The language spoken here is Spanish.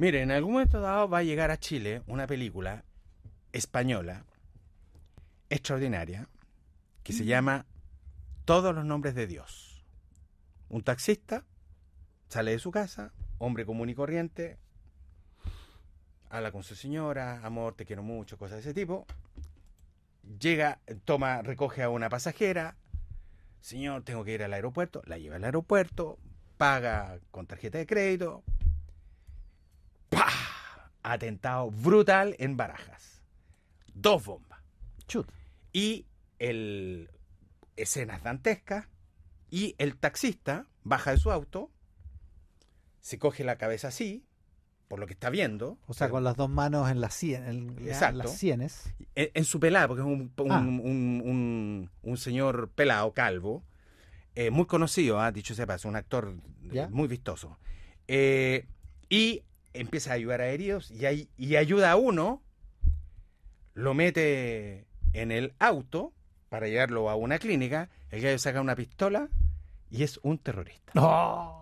Mire, en algún momento dado va a llegar a Chile una película española extraordinaria que se mm. llama Todos los nombres de Dios. Un taxista sale de su casa, hombre común y corriente, habla con su señora, amor, te quiero mucho, cosas de ese tipo. Llega, toma, recoge a una pasajera, señor, tengo que ir al aeropuerto, la lleva al aeropuerto, paga con tarjeta de crédito, atentado brutal en Barajas. Dos bombas. Chut. Y el, escenas dantescas. Y el taxista baja de su auto, se coge la cabeza así, por lo que está viendo. O sea, con las dos manos en, la las sienes. En, su pelado, porque es ah. un, señor pelado, calvo, eh, muy conocido, ha ah, dicho sepa. es un actor muy vistoso. Eh, y empieza a ayudar a heridos y, ayuda a uno, lo mete en el auto para llevarlo a una clínica, el gallo saca una pistola y es un terrorista. ¡No! ¡Oh!